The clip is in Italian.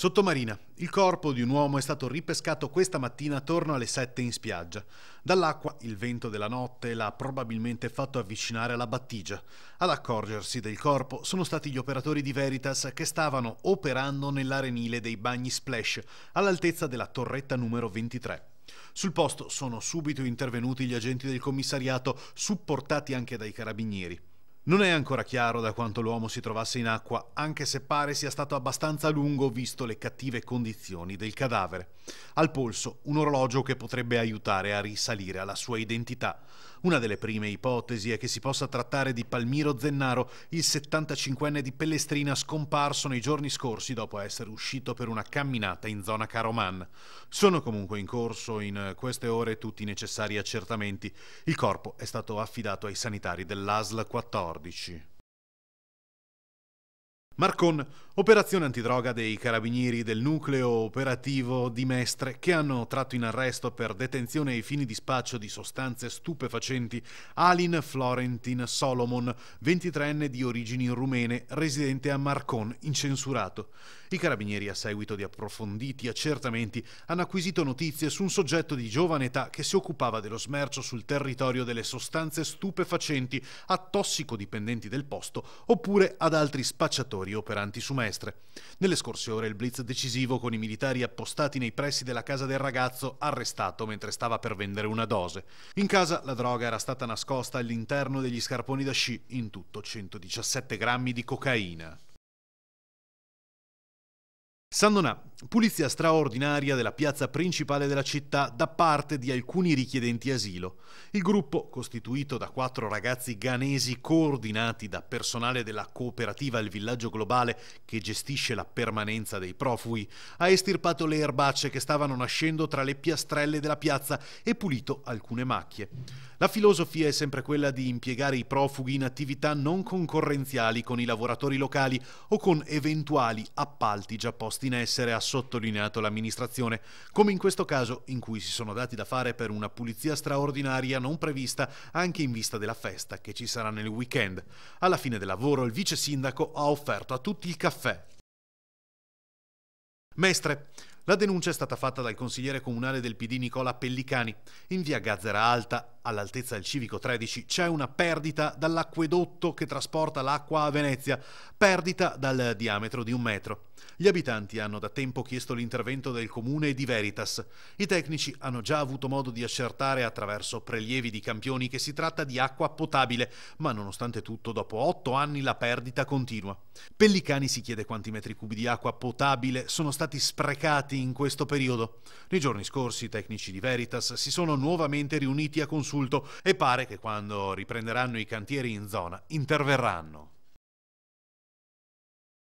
Sottomarina. Il corpo di un uomo è stato ripescato questa mattina attorno alle 7 in spiaggia. Dall'acqua il vento della notte l'ha probabilmente fatto avvicinare alla battigia. Ad accorgersi del corpo sono stati gli operatori di Veritas che stavano operando nell'arenile dei bagni splash all'altezza della torretta numero 23. Sul posto sono subito intervenuti gli agenti del commissariato, supportati anche dai carabinieri. Non è ancora chiaro da quanto l'uomo si trovasse in acqua, anche se pare sia stato abbastanza lungo visto le cattive condizioni del cadavere. Al polso un orologio che potrebbe aiutare a risalire alla sua identità. Una delle prime ipotesi è che si possa trattare di Palmiro Zennaro, il 75enne di Pellestrina scomparso nei giorni scorsi dopo essere uscito per una camminata in zona Caroman. Sono comunque in corso in queste ore tutti i necessari accertamenti. Il corpo è stato affidato ai sanitari dell'ASL 14. 14. Marcon, operazione antidroga dei carabinieri del nucleo operativo di Mestre che hanno tratto in arresto per detenzione ai fini di spaccio di sostanze stupefacenti Alin Florentin Solomon, 23enne di origini rumene, residente a Marcon, incensurato. I carabinieri, a seguito di approfonditi accertamenti, hanno acquisito notizie su un soggetto di giovane età che si occupava dello smercio sul territorio delle sostanze stupefacenti a tossicodipendenti del posto oppure ad altri spacciatori migliori operanti su Mestre. Nelle scorse ore il blitz decisivo con i militari appostati nei pressi della casa del ragazzo arrestato mentre stava per vendere una dose. In casa la droga era stata nascosta all'interno degli scarponi da sci, in tutto 117 grammi di cocaina. San Donà, pulizia straordinaria della piazza principale della città da parte di alcuni richiedenti asilo. Il gruppo, costituito da quattro ragazzi ghanesi coordinati da personale della cooperativa Il Villaggio Globale che gestisce la permanenza dei profughi, ha estirpato le erbacce che stavano nascendo tra le piastrelle della piazza e pulito alcune macchie. La filosofia è sempre quella di impiegare i profughi in attività non concorrenziali con i lavoratori locali o con eventuali appalti già posti in essere, ha sottolineato l'amministrazione, come in questo caso in cui si sono dati da fare per una pulizia straordinaria non prevista anche in vista della festa che ci sarà nel weekend. Alla fine del lavoro il vice sindaco ha offerto a tutti il caffè. Mestre, la denuncia è stata fatta dal consigliere comunale del PD Nicola Pellicani. In via Gazzera Alta, all'altezza del Civico 13, c'è una perdita dall'acquedotto che trasporta l'acqua a Venezia, perdita dal diametro di un metro. Gli abitanti hanno da tempo chiesto l'intervento del comune e di Veritas. I tecnici hanno già avuto modo di accertare attraverso prelievi di campioni che si tratta di acqua potabile, ma nonostante tutto dopo otto anni la perdita continua. Pellicani si chiede quanti metri cubi di acqua potabile sono stati sprecati iniziati in questo periodo. Nei giorni scorsi i tecnici di Veritas si sono nuovamente riuniti a consulto e pare che quando riprenderanno i cantieri in zona interverranno.